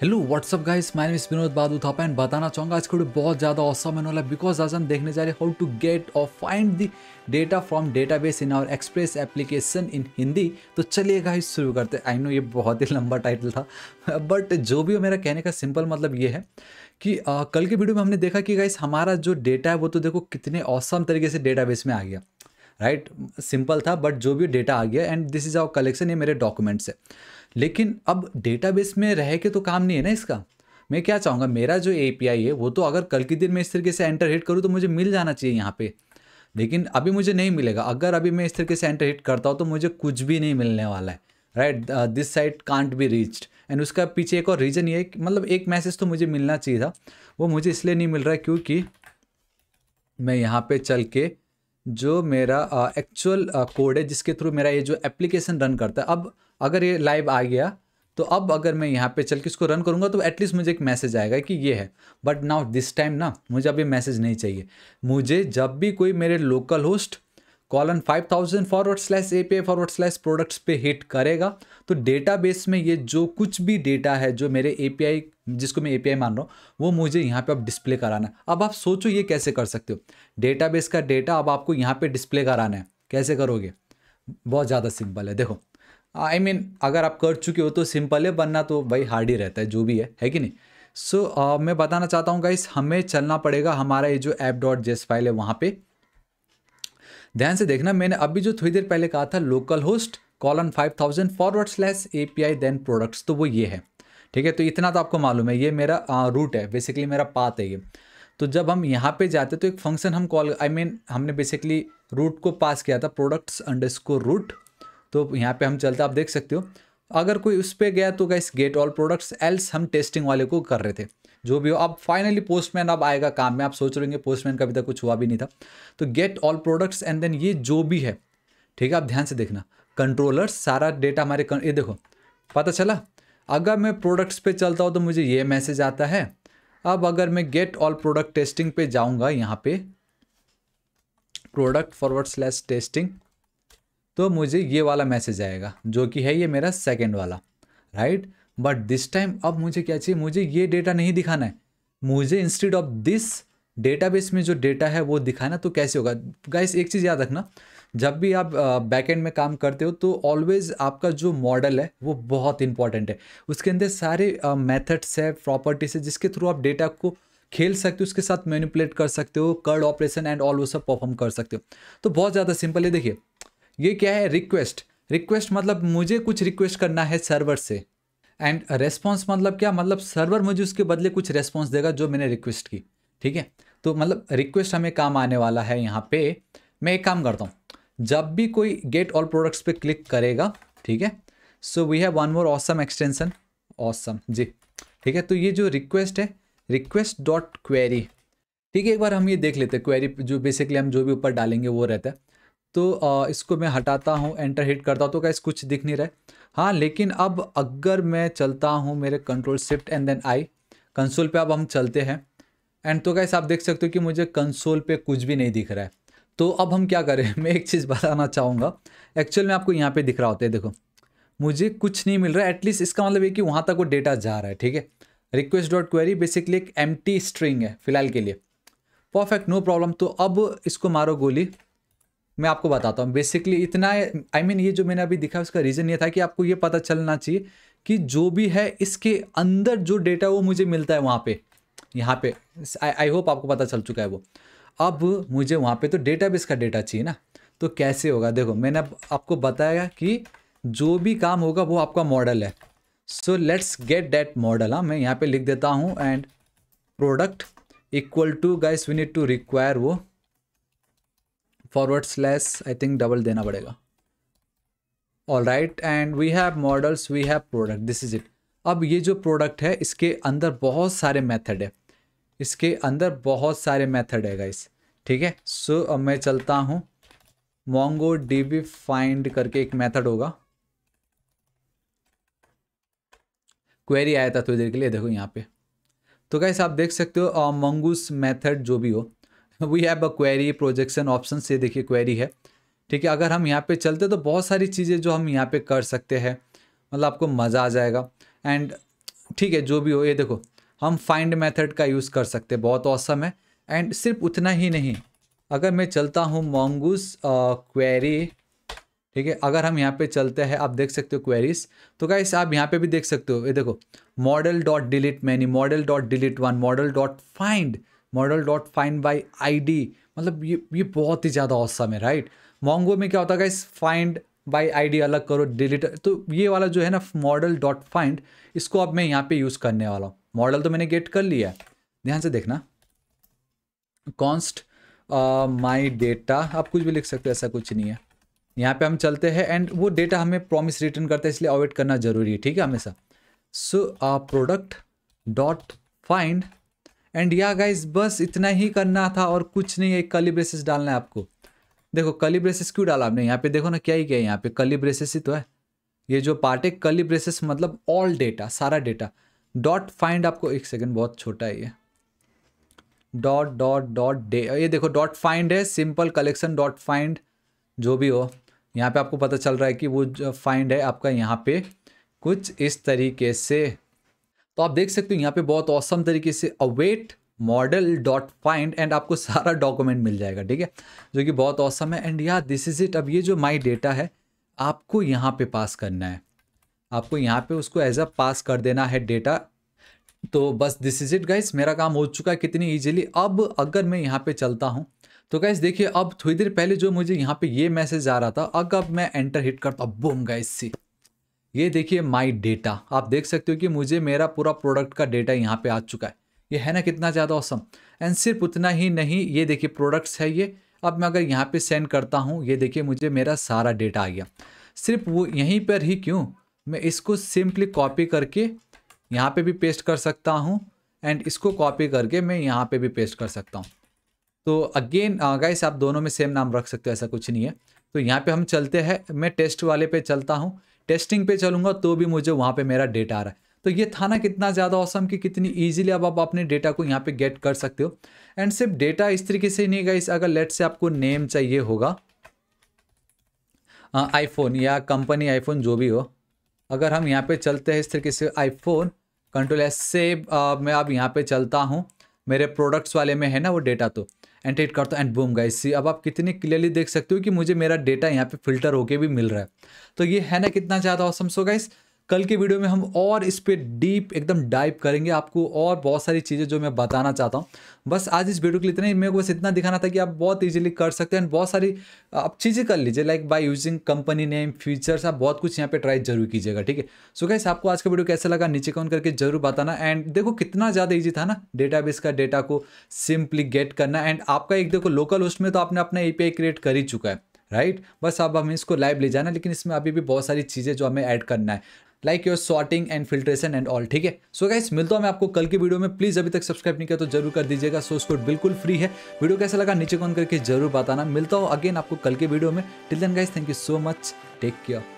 Hello whatsapp guys my name is Vinod बादू था and बताना चाहूँगा आज के बहुत ज़्यादा औसम होने वाला बिकॉज आज हम देखने जा रहे हैं हाउ टू गेट और find the data from database in our express application in Hindi तो चलिए गाइस शुरू करते आई नो ये बहुत ही लंबा टाइटल था बट जो भी हो मेरा कहने का सिंपल मतलब ये है कि आ, कल के वीडियो में हमने देखा कि गाइस हमारा जो डेटा है वो तो देखो कितने औसम तरीके से डेटाबेस में आ गया राइट right? सिंपल था बट जो भी डेटा आ गया and this is our collection ये मेरे डॉक्यूमेंट्स है लेकिन अब डेटाबेस में रह के तो काम नहीं है ना इसका मैं क्या चाहूँगा मेरा जो ए है वो तो अगर कल के दिन मैं इस तरीके से एंटर हिट करूँ तो मुझे मिल जाना चाहिए यहाँ पे लेकिन अभी मुझे नहीं मिलेगा अगर अभी मैं इस तरीके से एंटर हिट करता हूँ तो मुझे कुछ भी नहीं मिलने वाला है right this site can't be reached and उसका पीछे एक और रीज़न ये मतलब एक मैसेज तो मुझे मिलना चाहिए था वो मुझे इसलिए नहीं मिल रहा है क्योंकि मैं यहाँ पे चल के जो मेरा एक्चुअल कोड है जिसके थ्रू मेरा ये जो एप्लीकेशन रन करता है अब अगर ये लाइव आ गया तो अब अगर मैं यहाँ पे चल के इसको रन करूँगा तो एटलीस्ट मुझे एक मैसेज आएगा कि ये है बट नाउ दिस टाइम ना मुझे अभी मैसेज नहीं चाहिए मुझे जब भी कोई मेरे local host colon 5000 forward slash A P forward slash products पे हिट करेगा तो डेटाबेस में ये जो कुछ भी डेटा है जो मेरे एपीआई जिसको मैं एपीआई मान रहा हूँ वो मुझे यहाँ पे अब डिस्प्ले कराना है अब आप सोचो ये कैसे कर सकते हो डेटाबेस का डेटा अब आपको यहाँ पे डिस्प्ले कराना है कैसे करोगे बहुत ज़्यादा सिंपल है देखो आई I मीन mean, अगर आप कर चुके हो तो सिंपल है बनना तो भाई हार्ड ही रहता है जो भी है है कि नहीं सो so, uh, मैं बताना चाहता हूँ गाइस हमें चलना पड़ेगा हमारा ये जो ऐप डॉट जेस फाइल है वहाँ पर ध्यान से देखना मैंने अभी जो थोड़ी देर पहले कहा था local host colon five thousand forward slash A P I then products तो वो ये है ठीक है तो इतना तो आपको मालूम है ये मेरा आ, रूट है बेसिकली मेरा पाथ है ये तो जब हम यहाँ पे जाते तो एक फंक्शन हम कॉल आई मीन हमने बेसिकली रूट को पास किया था प्रोडक्ट्स अंडर रूट तो यहाँ पे हम चलते आप देख सकते हो अगर कोई उस पर गया तो guys get all products else हम टेस्टिंग वाले को कर रहे थे जो भी हो अब फाइनली पोस्टमैन अब आएगा काम में आप सोच रहे होंगे पोस्टमैन का अभी तक कुछ हुआ भी नहीं था तो get all products and then ये जो भी है ठीक है आप ध्यान से देखना कंट्रोलर सारा डेटा हमारे ये देखो पता चला अगर मैं प्रोडक्ट्स पे चलता हूँ तो मुझे ये मैसेज आता है अब अगर मैं गेट ऑल प्रोडक्ट टेस्टिंग पे जाऊँगा यहाँ पे प्रोडक्ट फॉरवर्ड स्लैश टेस्टिंग तो मुझे ये वाला मैसेज आएगा जो कि है ये मेरा सेकेंड वाला राइट बट दिस टाइम अब मुझे क्या चाहिए मुझे ये डेटा नहीं दिखाना है मुझे इंस्टीड ऑफ दिस डेटाबेस में जो डेटा है वो दिखाना तो कैसे होगा गाइस एक चीज़ याद रखना जब भी आप बैकएंड में काम करते हो तो ऑलवेज आपका जो मॉडल है वो बहुत इंपॉर्टेंट है उसके अंदर सारे मेथड्स है प्रॉपर्टीज है जिसके थ्रू आप डेटा को खेल सकते हो उसके साथ मैनिपुलेट कर सकते हो कर्ड ऑपरेशन एंड ऑल वो सब परफॉर्म कर सकते हो तो बहुत ज़्यादा सिंपल है देखिए ये क्या है रिक्वेस्ट रिक्वेस्ट मतलब मुझे कुछ रिक्वेस्ट करना है सर्वर से एंड रेस्पॉन्स मतलब क्या मतलब सर्वर मुझे उसके बदले कुछ रेस्पॉन्स देगा जो मैंने रिक्वेस्ट की ठीक है तो मतलब रिक्वेस्ट हमें काम आने वाला है यहाँ पे मैं एक काम करता हूँ जब भी कोई गेट ऑल प्रोडक्ट्स पे क्लिक करेगा ठीक है so we have one more awesome extension awesome जी ठीक है तो ये जो रिक्वेस्ट है रिक्वेस्ट डॉट क्वेरी ठीक है एक बार हम ये देख लेते हैं क्वेरी जो बेसिकली हम जो भी ऊपर डालेंगे वो रहता है तो इसको मैं हटाता हूँ एंटर हिट करता हूँ तो कैसे कुछ दिख नहीं रहा हाँ लेकिन अब अगर मैं चलता हूँ मेरे control shift and then I console पे अब हम चलते हैं एंड तो कैसे आप देख सकते हो कि मुझे कंसोल पे कुछ भी नहीं दिख रहा है तो अब हम क्या करें मैं एक चीज़ बताना चाहूँगा एक्चुअल में आपको यहाँ पर दिख रहा होता है देखो मुझे कुछ नहीं मिल रहा है एटलीस्ट इसका मतलब ये कि वहाँ तक वो डेटा जा रहा है ठीक है रिक्वेस्ट डॉट क्वेरी बेसिकली एक एम स्ट्रिंग है फिलहाल के लिए परफेक्ट नो प्रॉब्लम तो अब इसको मारो गोली मैं आपको बताता हूँ बेसिकली इतना आई I मीन mean, ये जो मैंने अभी दिखा उसका रीज़न ये था कि आपको ये पता चलना चाहिए कि जो भी है इसके अंदर जो डेटा वो मुझे मिलता है वहाँ पे यहाँ पे आई होप आपको पता चल चुका है वो अब मुझे वहाँ पे तो डेटाबेस का डेटा चाहिए ना तो कैसे होगा देखो मैंने अब आपको बताया कि जो भी काम होगा वो आपका मॉडल है so let's get that model हाँ मैं यहाँ पे लिख देता हूँ and product equal to guys we need to require वो forward slash I think double देना पड़ेगा all right and we have models we have product this is it अब ये जो प्रोडक्ट है इसके अंदर बहुत सारे मेथड है इसके अंदर बहुत सारे मेथड है गाइस ठीक है सो so, अब मैं चलता हूँ मोंगो डीबी फाइंड करके एक मेथड होगा क्वेरी आया था थोड़ी देर के लिए देखो यहाँ पे तो गाइस आप देख सकते हो मंगूस मेथड जो भी हो we have a query projection option से देखिए क्वेरी है ठीक है अगर हम यहाँ पे चलते तो बहुत सारी चीज़ें जो हम यहाँ पे कर सकते हैं मतलब आपको मज़ा आ जाएगा एंड ठीक है जो भी हो ये देखो हम फाइंड मेथड का यूज़ कर सकते हैं बहुत औसम है एंड सिर्फ उतना ही नहीं अगर मैं चलता हूँ मोंगूस क्वेरी ठीक है अगर हम यहाँ पे चलते हैं आप देख सकते हो क्वेरीज तो गाइस आप यहाँ पे भी देख सकते हो ये देखो model dot delete many model dot delete one model dot find model dot find by I D मतलब ये ये बहुत ही ज़्यादा औसम है राइट मोंगो में क्या होता है इस फाइंड बाई आई डी अलग करो डिलीट तो ये वाला जो है ना मॉडल डॉट फाइंड इसको अब मैं यहाँ पे यूज़ करने वाला हूँ मॉडल तो मैंने गेट कर लिया है ध्यान से देखना कॉन्स्ट माई डेटा आप कुछ भी लिख सकते हो ऐसा कुछ नहीं है यहाँ पे हम चलते हैं एंड वो डेटा हमें प्रॉमिस रिटर्न करता है इसलिए अवॉइड करना जरूरी है ठीक है हमेशा so product dot find and या गाइज बस इतना ही करना था और कुछ नहीं है कली ब्रेसेस डालना है आपको देखो कली ब्रेसेस क्यों डाला आपने यहाँ पे देखो ना क्या ही क्या है यहाँ पे कली ब्रेसेस ही तो है ये जो पार्ट है कली ब्रेसेस मतलब ऑल डेटा सारा डेटा डॉट फाइंड आपको एक सेकेंड बहुत छोटा है ये डॉट डॉट डॉट डे ये देखो डॉट फाइंड है सिंपल कलेक्शन डॉट फाइंड जो भी हो यहाँ पे आपको पता चल रहा है कि वो फाइंड है आपका यहाँ पे कुछ इस तरीके से तो आप देख सकते हो यहाँ पे बहुत औसम तरीके से await model dot find and आपको सारा डॉक्यूमेंट मिल जाएगा ठीक है जो कि बहुत औसम है एंड या दिस इज़ इट अब ये जो माई डेटा है आपको यहाँ पे पास करना है आपको यहाँ पे उसको एज अ पास कर देना है डेटा तो बस दिस इज़ इट गाइस मेरा काम हो चुका है कितनी ईजिली अब अगर मैं यहाँ पे चलता हूँ तो गाइस देखिए अब थोड़ी देर पहले जो मुझे यहाँ पे ये मैसेज आ रहा था अगर मैं एंटर हिट करता बोम गाइस सी ये देखिए माई डेटा आप देख सकते हो कि मुझे मेरा पूरा प्रोडक्ट का डेटा यहाँ पे आ चुका है ये है ना कितना ज़्यादा औसम एंड सिर्फ उतना ही नहीं ये देखिए प्रोडक्ट्स है ये अब मैं अगर यहाँ पे सेंड करता हूँ ये देखिए मुझे मेरा सारा डेटा आ गया सिर्फ वो यहीं पर ही क्यों मैं इसको सिंपली कॉपी करके यहाँ पे भी पेस्ट कर सकता हूँ एंड इसको कॉपी करके मैं यहाँ पे भी पेस्ट कर सकता हूँ तो अगेन गाइस आप दोनों में सेम नाम रख सकते हो ऐसा कुछ नहीं है तो यहाँ पे हम चलते हैं मैं टेस्ट वाले पे चलता हूँ टेस्टिंग पे चलूंगा तो भी मुझे वहाँ पे मेरा डेटा आ रहा है तो ये था ना कितना ज़्यादा औसम कि कितनी ईजिली अब आप अपने डेटा को यहाँ पे गेट कर सकते हो एंड सिर्फ डेटा इस तरीके से नहीं गाइस अगर लेट से आपको नेम चाहिए होगा आईफोन हाँ, या कंपनी आईफोन जो भी हो अगर हम यहाँ पे चलते हैं इस तरीके से आईफोन कंट्रोल एस से मैं अब यहाँ पे चलता हूँ मेरे प्रोडक्ट्स वाले में है ना वो डेटा तो एंड टेट करता हूँ एंड बूम गाइस सी अब आप कितने क्लियरली देख सकते हो कि मुझे मेरा डेटा यहाँ पे फिल्टर होके भी मिल रहा है तो ये है ना कितना ज़्यादा ऑसम सो गाइस कल के वीडियो में हम और इस पर डीप एकदम डाइव करेंगे आपको और बहुत सारी चीज़ें जो मैं बताना चाहता हूँ बस आज इस वीडियो के लिए इतना ही मेरे को बस इतना दिखाना था कि आप बहुत ईजिली कर सकते हैं बहुत सारी आप चीज़ें कर लीजिए like by using company name features आप बहुत कुछ यहाँ पे ट्राई जरूर कीजिएगा ठीक है सो कैसे आपको आज का वीडियो कैसा लगा नीचे कमेंट करके जरूर बताना एंड देखो कितना ज़्यादा ईजी था ना डेटा का डेटा को सिंपली गेट करना एंड आपका एक देखो लोकल होस्ट में तो आपने अपना ए क्रिएट कर ही चुका है राइट right? बस अब हमें इसको लाइव ले जाना लेकिन इसमें अभी भी बहुत सारी चीज़ें जो हमें ऐड करना है like your sorting and filtration and all ठीक है सो गाइस मिलता हूँ मैं आपको कल की वीडियो में प्लीज़ अभी तक सब्सक्राइब नहीं किया तो जरूर कर दीजिएगा सोर्स कोड बिल्कुल फ्री है वीडियो कैसा लगा नीचे कॉन करके जरूर बताना मिलता हूँ अगेन आपको कल के वीडियो में till then guys thank you so much take care